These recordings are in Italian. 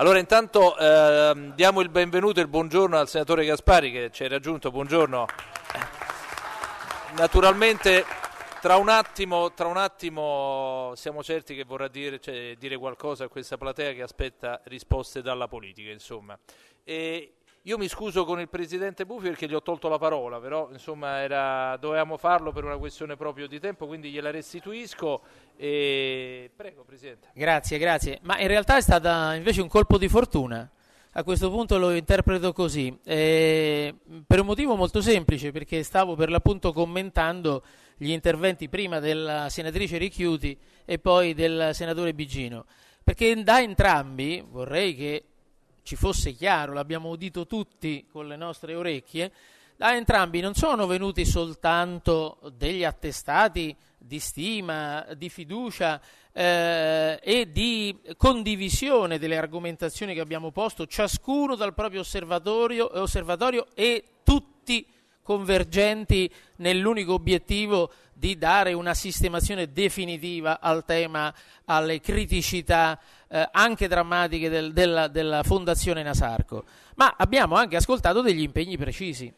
Allora intanto eh, diamo il benvenuto e il buongiorno al senatore Gaspari che ci è raggiunto, buongiorno. Naturalmente tra un, attimo, tra un attimo, siamo certi che vorrà dire, cioè, dire, qualcosa a questa platea che aspetta risposte dalla politica. Insomma. E io mi scuso con il presidente Bufi perché gli ho tolto la parola, però insomma era, dovevamo farlo per una questione proprio di tempo, quindi gliela restituisco. E... Prego, presidente. Grazie, grazie. Ma in realtà è stato invece un colpo di fortuna. A questo punto lo interpreto così, eh, per un motivo molto semplice, perché stavo per l'appunto commentando gli interventi prima della senatrice Ricchiuti e poi del senatore Bigino, perché da entrambi vorrei che ci fosse chiaro, l'abbiamo udito tutti con le nostre orecchie, da entrambi non sono venuti soltanto degli attestati di stima, di fiducia eh, e di condivisione delle argomentazioni che abbiamo posto, ciascuno dal proprio osservatorio, osservatorio e tutti convergenti nell'unico obiettivo di dare una sistemazione definitiva al tema, alle criticità eh, anche drammatiche del, della, della Fondazione Nasarco. Ma abbiamo anche ascoltato degli impegni precisi.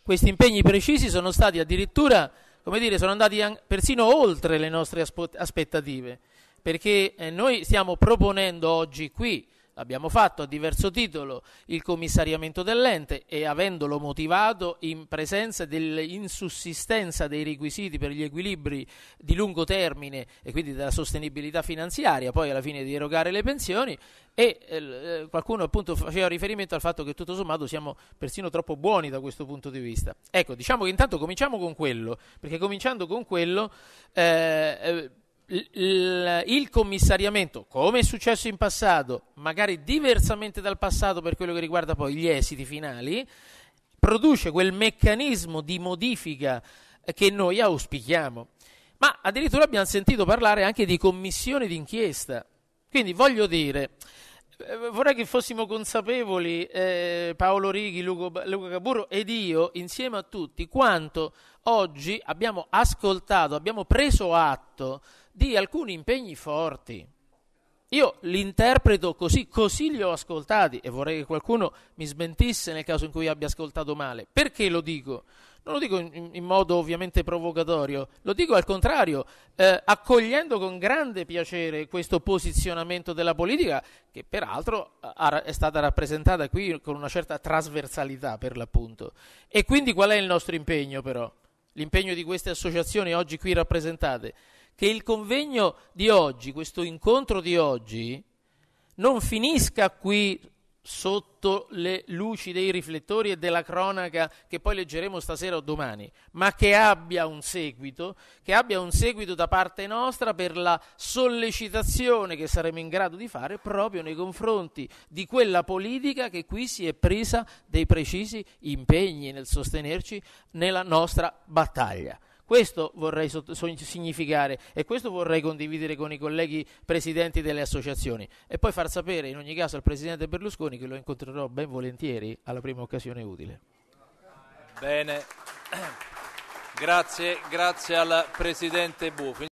Questi impegni precisi sono stati addirittura, come dire, sono andati persino oltre le nostre aspettative, perché eh, noi stiamo proponendo oggi qui L'abbiamo fatto a diverso titolo il commissariamento dell'ente e avendolo motivato in presenza dell'insussistenza dei requisiti per gli equilibri di lungo termine e quindi della sostenibilità finanziaria, poi alla fine di erogare le pensioni e eh, eh qualcuno appunto faceva riferimento al fatto che tutto sommato siamo persino troppo buoni da questo punto di vista. Ecco, diciamo che intanto cominciamo con quello, perché cominciando con quello eh, eh il, il commissariamento, come è successo in passato, magari diversamente dal passato per quello che riguarda poi gli esiti finali, produce quel meccanismo di modifica che noi auspichiamo. Ma addirittura abbiamo sentito parlare anche di commissione d'inchiesta. Quindi voglio dire, eh, vorrei che fossimo consapevoli, eh, Paolo Righi, Luca, Luca Caburro ed io, insieme a tutti, quanto oggi abbiamo ascoltato, abbiamo preso atto di alcuni impegni forti. Io li interpreto così, così li ho ascoltati e vorrei che qualcuno mi smentisse nel caso in cui abbia ascoltato male. Perché lo dico? non lo dico in, in, modo ovviamente provocatorio, lo dico al contrario, eh, accogliendo con grande piacere questo posizionamento della politica, che peraltro eh, ha, è stata rappresentata qui con una certa trasversalità per l'appunto. E quindi qual è il nostro impegno però? L'impegno di queste associazioni oggi qui rappresentate? Che il convegno di oggi, questo incontro di oggi, non finisca qui sotto le luci dei riflettori e della cronaca che poi leggeremo stasera o domani, ma che abbia un seguito, che abbia un seguito da parte nostra per la sollecitazione che saremo in grado di fare proprio nei confronti di quella politica che qui si è presa dei precisi impegni nel sostenerci nella nostra battaglia. Questo vorrei significare e questo vorrei condividere con i colleghi presidenti delle associazioni e poi far sapere in ogni caso al presidente Berlusconi che lo incontrerò ben volentieri alla prima occasione utile. Bene, grazie, grazie al presidente Buffi.